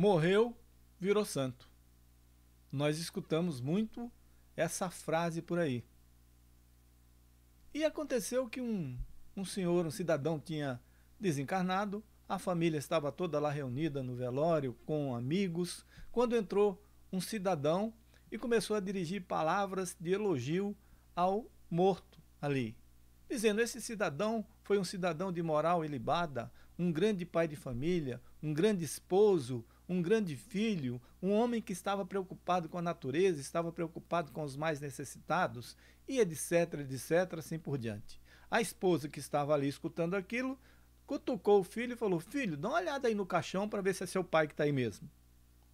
morreu, virou santo. Nós escutamos muito essa frase por aí. E aconteceu que um, um senhor, um cidadão, tinha desencarnado, a família estava toda lá reunida no velório, com amigos, quando entrou um cidadão e começou a dirigir palavras de elogio ao morto ali, dizendo: Esse cidadão foi um cidadão de moral ilibada, um grande pai de família, um grande esposo, um grande filho, um homem que estava preocupado com a natureza, estava preocupado com os mais necessitados, e etc, etc, assim por diante. A esposa que estava ali escutando aquilo, cutucou o filho e falou: Filho, dá uma olhada aí no caixão para ver se é seu pai que está aí mesmo.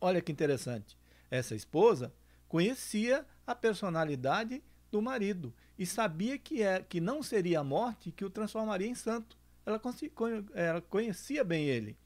Olha que interessante. Essa esposa conhecia a personalidade do marido e sabia que, é, que não seria a morte que o transformaria em santo. Ela, ela conhecia bem ele,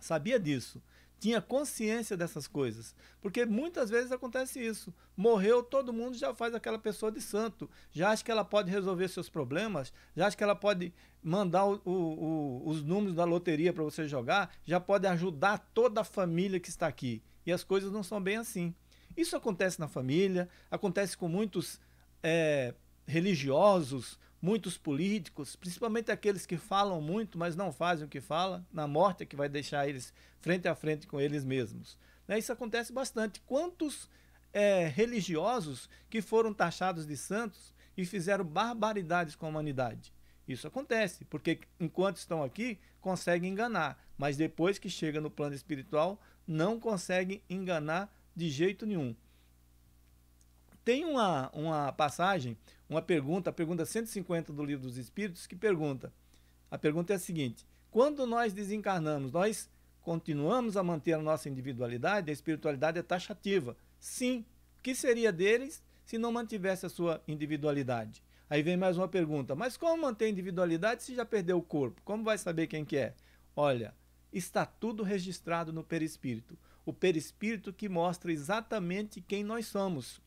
sabia disso tinha consciência dessas coisas. Porque muitas vezes acontece isso. Morreu, todo mundo já faz aquela pessoa de santo. Já acha que ela pode resolver seus problemas, já acha que ela pode mandar o, o, o, os números da loteria para você jogar, já pode ajudar toda a família que está aqui. E as coisas não são bem assim. Isso acontece na família, acontece com muitos é, religiosos, muitos políticos, principalmente aqueles que falam muito, mas não fazem o que falam, na morte é que vai deixar eles frente a frente com eles mesmos. Né? Isso acontece bastante. Quantos é, religiosos que foram taxados de santos e fizeram barbaridades com a humanidade? Isso acontece, porque enquanto estão aqui, conseguem enganar, mas depois que chega no plano espiritual, não conseguem enganar de jeito nenhum. Tem uma, uma passagem uma pergunta, a pergunta 150 do Livro dos Espíritos, que pergunta: a pergunta é a seguinte: quando nós desencarnamos, nós continuamos a manter a nossa individualidade? A espiritualidade é taxativa. Sim. O que seria deles se não mantivesse a sua individualidade? Aí vem mais uma pergunta: mas como manter a individualidade se já perdeu o corpo? Como vai saber quem que é? Olha, está tudo registrado no perispírito. O perispírito que mostra exatamente quem nós somos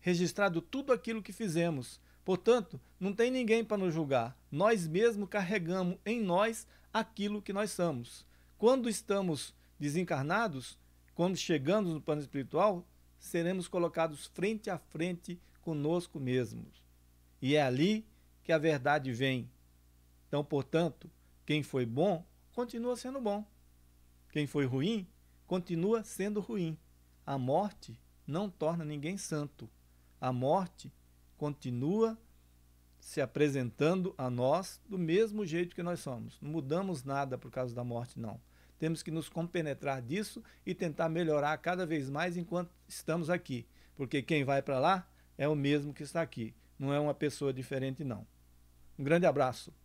registrado tudo aquilo que fizemos. Portanto, não tem ninguém para nos julgar. Nós mesmos carregamos em nós aquilo que nós somos. Quando estamos desencarnados, quando chegamos no plano espiritual, seremos colocados frente a frente conosco mesmos. E é ali que a verdade vem. Então, portanto, quem foi bom continua sendo bom. Quem foi ruim continua sendo ruim. A morte não torna ninguém santo a morte continua se apresentando a nós do mesmo jeito que nós somos. Não mudamos nada por causa da morte, não. Temos que nos compenetrar disso e tentar melhorar cada vez mais enquanto estamos aqui. Porque quem vai para lá é o mesmo que está aqui. Não é uma pessoa diferente, não. Um grande abraço.